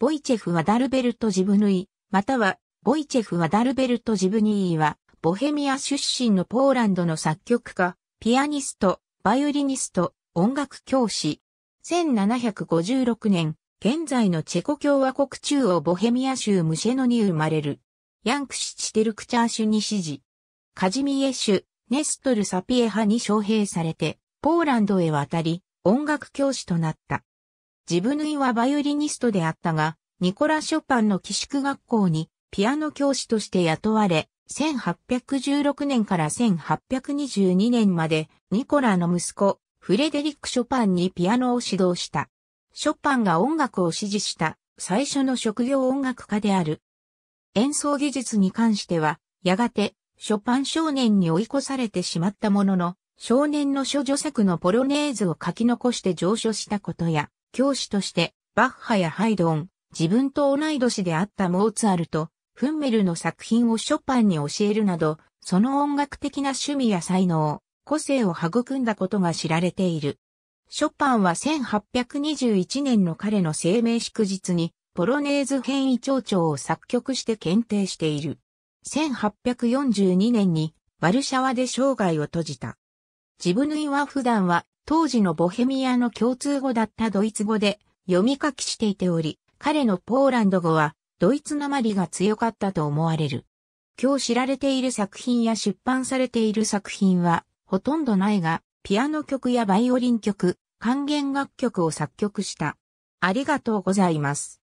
ボイチェフ・はダルベルト・ジブヌイ、または、ボイチェフ・はダルベルト・ジブニーは、ボヘミア出身のポーランドの作曲家、ピアニスト、バイオリニスト、音楽教師。1756年、現在のチェコ共和国中央ボヘミア州ムシェノに生まれる。ヤンクシチテルクチャー州に支持。カジミエ州、ネストル・サピエ派に招聘されて、ポーランドへ渡り、音楽教師となった。ジブヌイはバイオリニストであったが、ニコラ・ショパンの寄宿学校にピアノ教師として雇われ、1816年から1822年までニコラの息子、フレデリック・ショパンにピアノを指導した。ショパンが音楽を支持した最初の職業音楽家である。演奏技術に関しては、やがてショパン少年に追い越されてしまったものの、少年の諸女作のポロネーズを書き残して上書したことや、教師として、バッハやハイドン、自分と同い年であったモーツァルト、フンメルの作品をショパンに教えるなど、その音楽的な趣味や才能、個性を育んだことが知られている。ショパンは1821年の彼の生命祝日に、ポロネーズ変異蝶々を作曲して検定している。1842年に、ワルシャワで生涯を閉じた。ジブヌイは普段は当時のボヘミアの共通語だったドイツ語で読み書きしていており、彼のポーランド語はドイツなまりが強かったと思われる。今日知られている作品や出版されている作品はほとんどないが、ピアノ曲やバイオリン曲、管弦楽曲を作曲した。ありがとうございます。